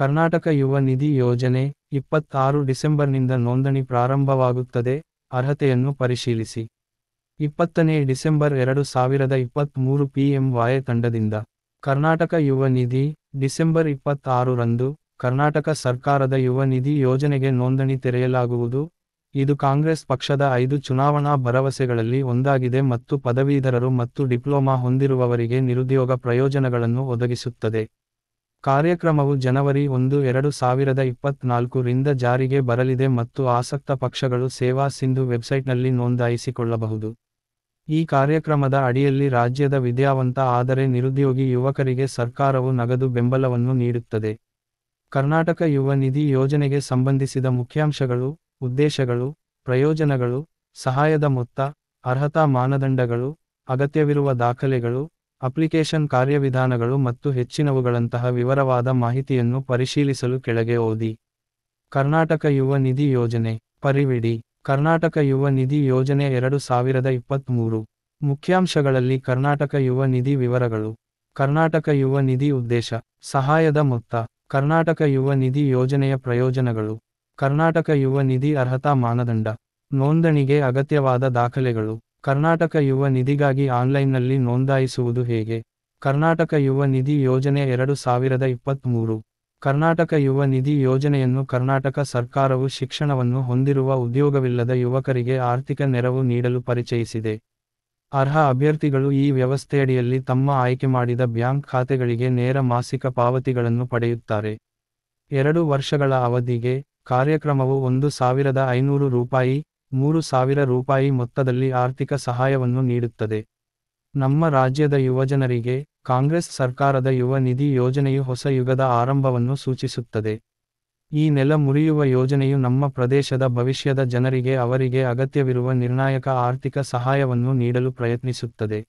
ಕರ್ನಾಟಕ ಯುವ ನಿಧಿ ಯೋಜನೆ ಇಪ್ಪತ್ತಾರು ಡಿಸೆಂಬರ್ನಿಂದ ನೋಂದಣಿ ಪ್ರಾರಂಭವಾಗುತ್ತದೆ ಅರ್ಹತೆಯನ್ನು ಪರಿಶೀಲಿಸಿ ಇಪ್ಪತ್ತನೇ ಡಿಸೆಂಬರ್ ಎರಡು ಸಾವಿರದ ಇಪ್ಪತ್ತ್ಮೂರು ವಾಯ ತಂಡದಿಂದ ಕರ್ನಾಟಕ ಯುವ ನಿಧಿ ಡಿಸೆಂಬರ್ ಇಪ್ಪತ್ತಾರರಂದು ಕರ್ನಾಟಕ ಸರ್ಕಾರದ ಯುವ ನಿಧಿ ಯೋಜನೆಗೆ ನೋಂದಣಿ ತೆರೆಯಲಾಗುವುದು ಇದು ಕಾಂಗ್ರೆಸ್ ಪಕ್ಷದ ಐದು ಚುನಾವಣಾ ಭರವಸೆಗಳಲ್ಲಿ ಒಂದಾಗಿದೆ ಮತ್ತು ಪದವೀಧರರು ಮತ್ತು ಡಿಪ್ಲೊಮಾ ಹೊಂದಿರುವವರಿಗೆ ನಿರುದ್ಯೋಗ ಪ್ರಯೋಜನಗಳನ್ನು ಒದಗಿಸುತ್ತದೆ ಕಾರ್ಯಕ್ರಮವು ಜನವರಿ ಒಂದು ಎರಡು ಸಾವಿರದ ಇಪ್ಪತ್ನಾಲ್ಕು ರಿಂದ ಜಾರಿಗೆ ಬರಲಿದೆ ಮತ್ತು ಆಸಕ್ತ ಪಕ್ಷಗಳು ಸೇವಾ ಸಿಂಧು ವೆಬ್ಸೈಟ್ನಲ್ಲಿ ನೋಂದಾಯಿಸಿಕೊಳ್ಳಬಹುದು ಈ ಕಾರ್ಯಕ್ರಮದ ಅಡಿಯಲ್ಲಿ ರಾಜ್ಯದ ವಿದ್ಯಾವಂತ ಆದರೆ ನಿರುದ್ಯೋಗಿ ಯುವಕರಿಗೆ ಸರ್ಕಾರವು ನಗದು ಬೆಂಬಲವನ್ನು ನೀಡುತ್ತದೆ ಕರ್ನಾಟಕ ಯುವ ನಿಧಿ ಯೋಜನೆಗೆ ಸಂಬಂಧಿಸಿದ ಮುಖ್ಯಾಂಶಗಳು ಉದ್ದೇಶಗಳು ಪ್ರಯೋಜನಗಳು ಸಹಾಯದ ಮೊತ್ತ ಅರ್ಹತಾ ಮಾನದಂಡಗಳು ಅಗತ್ಯವಿರುವ ದಾಖಲೆಗಳು ಅಪ್ಲಿಕೇಶನ್ ಕಾರ್ಯವಿಧಾನಗಳು ಮತ್ತು ಹೆಚ್ಚಿನವುಗಳಂತಹ ವಿವರವಾದ ಮಾಹಿತಿಯನ್ನು ಪರಿಶೀಲಿಸಲು ಕೆಳಗೆ ಓದಿ ಕರ್ನಾಟಕ ಯುವ ನಿಧಿ ಯೋಜನೆ ಪರಿವಿಡಿ ಕರ್ನಾಟಕ ಯುವ ನಿಧಿ ಯೋಜನೆ ಎರಡು ಸಾವಿರದ ಇಪ್ಪತ್ತ್ಮೂರು ಮುಖ್ಯಾಂಶಗಳಲ್ಲಿ ಕರ್ನಾಟಕ ಯುವ ನಿಧಿ ವಿವರಗಳು ಕರ್ನಾಟಕ ಯುವ ನಿಧಿ ಉದ್ದೇಶ ಸಹಾಯದ ಮೊತ್ತ ಕರ್ನಾಟಕ ಯುವ ನಿಧಿ ಯೋಜನೆಯ ಪ್ರಯೋಜನಗಳು ಕರ್ನಾಟಕ ಯುವ ನಿಧಿ ಅರ್ಹತಾ ಮಾನದಂಡ ನೋಂದಣಿಗೆ ಅಗತ್ಯವಾದ ದಾಖಲೆಗಳು ಕರ್ನಾಟಕ ಯುವ ನಿಧಿಗಾಗಿ ಆನ್ಲೈನ್ನಲ್ಲಿ ನೋಂದಾಯಿಸುವುದು ಹೇಗೆ ಕರ್ನಾಟಕ ಯುವ ನಿಧಿ ಯೋಜನೆ ಎರಡು ಸಾವಿರದ ಮೂರು ಕರ್ನಾಟಕ ಯುವ ನಿಧಿ ಯೋಜನೆಯನ್ನು ಕರ್ನಾಟಕ ಸರ್ಕಾರವು ಶಿಕ್ಷಣವನ್ನು ಹೊಂದಿರುವ ಉದ್ಯೋಗವಿಲ್ಲದ ಯುವಕರಿಗೆ ಆರ್ಥಿಕ ನೆರವು ನೀಡಲು ಪರಿಚಯಿಸಿದೆ ಅರ್ಹ ಅಭ್ಯರ್ಥಿಗಳು ಈ ವ್ಯವಸ್ಥೆಯಡಿಯಲ್ಲಿ ತಮ್ಮ ಆಯ್ಕೆ ಮಾಡಿದ ಬ್ಯಾಂಕ್ ಖಾತೆಗಳಿಗೆ ನೇರ ಮಾಸಿಕ ಪಾವತಿಗಳನ್ನು ಪಡೆಯುತ್ತಾರೆ ಎರಡು ವರ್ಷಗಳ ಅವಧಿಗೆ ಕಾರ್ಯಕ್ರಮವು ಒಂದು ಸಾವಿರದ ಐನೂರು ರೂಪಾಯಿ ಮೂರು ಸಾವಿರ ರೂಪಾಯಿ ಮೊತ್ತದಲ್ಲಿ ಆರ್ಥಿಕ ಸಹಾಯವನ್ನು ನೀಡುತ್ತದೆ ನಮ್ಮ ರಾಜ್ಯದ ಯುವಜನರಿಗೆ ಕಾಂಗ್ರೆಸ್ ಸರ್ಕಾರದ ಯುವ ನಿಧಿ ಯೋಜನೆಯು ಹೊಸ ಯುಗದ ಆರಂಭವನ್ನು ಸೂಚಿಸುತ್ತದೆ ಈ ನೆಲ ಮುರಿಯುವ ಯೋಜನೆಯು ನಮ್ಮ ಪ್ರದೇಶದ ಭವಿಷ್ಯದ ಜನರಿಗೆ ಅವರಿಗೆ ಅಗತ್ಯವಿರುವ ನಿರ್ಣಾಯಕ ಆರ್ಥಿಕ ಸಹಾಯವನ್ನು ನೀಡಲು ಪ್ರಯತ್ನಿಸುತ್ತದೆ